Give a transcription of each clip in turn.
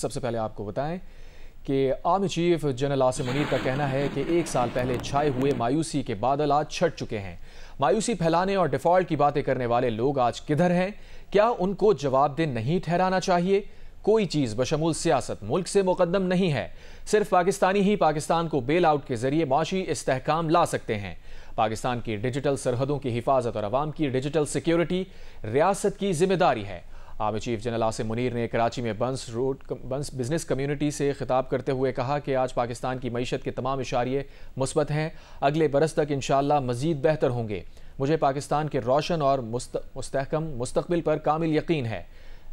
सबसे पहले आपको बताएं कि army chief general Asim Munir का कहना है कि एक साल पहले छाए हुए मायूसी के बादल आज छट चुके हैं मायूसी फैलाने और डिफॉल्ट की बातें करने वाले लोग आज किधर हैं क्या उनको जवाबदेह नहीं ठहराना चाहिए कोई चीज बशमूल सियासत मुल्क से मुकदम नहीं है सिर्फ पाकिस्तानी ही पाकिस्तान को बेल आउट के जरिए माशी इस्तेकाम ला सकते हैं पाकिस्तान की डिजिटल सरहदों की हिफाजत और आवाम की डिजिटल सिक्योरिटी रियासत की जिम्मेदारी है army chief general Asim Munir ने कराची में Burns road Burns business community से खिताब करते हुए कहा कि आज पाकिस्तान की मीशत के तमाम इशारे मुस्बत हैं अगले बरस तक इन मज़ीद बेहतर होंगे मुझे पाकिस्तान के रोशन और मुस्तकम मुस्तबिल पर कामिल यकीन है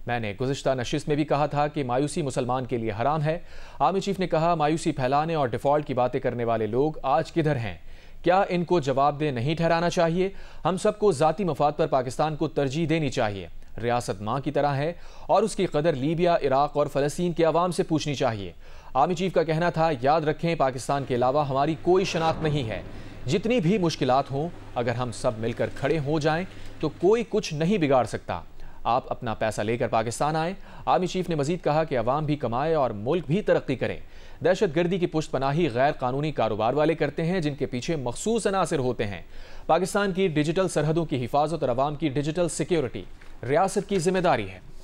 मैंने गुजशत नशिस्त में भी कहा था कि मायूसी मुसलमान के लिए हराम है आर्मी चीफ ने कहा मायूसी फैलाने और डिफॉल्ट की बातें करने वाले लोग आज किधर हैं क्या इनको जवाबदेह नहीं ठहराना चाहिए हम सबको ज़ाती मफाद पर पाकिस्तान को तरजीह देनी चाहिए रियासत माँ की तरह है और उसकी कदर लीबिया इराक और फलस्तीन के आवाम से पूछनी चाहिए आर्मी चीफ का कहना था याद रखें पाकिस्तान के अलावा हमारी कोई शनाख्त नहीं है जितनी भी मुश्किल हों अगर हम सब मिलकर खड़े हो जाएं तो कोई कुछ नहीं बिगाड़ सकता आप अपना पैसा लेकर पाकिस्तान आएँ आर्मी चीफ ने मजीद कहा कि अवाम भी कमाए और मुल्क भी तरक्की करें दहशत गर्दी की पुष्ट पनाही गैर कानूनी कारोबार वाले करते हैं जिनके पीछे मखसूस अनासर होते हैं पाकिस्तान की डिजिटल सरहदों की हिफाजत और अवाम की डिजिटल सिक्योरिटी रियासत की जिम्मेदारी है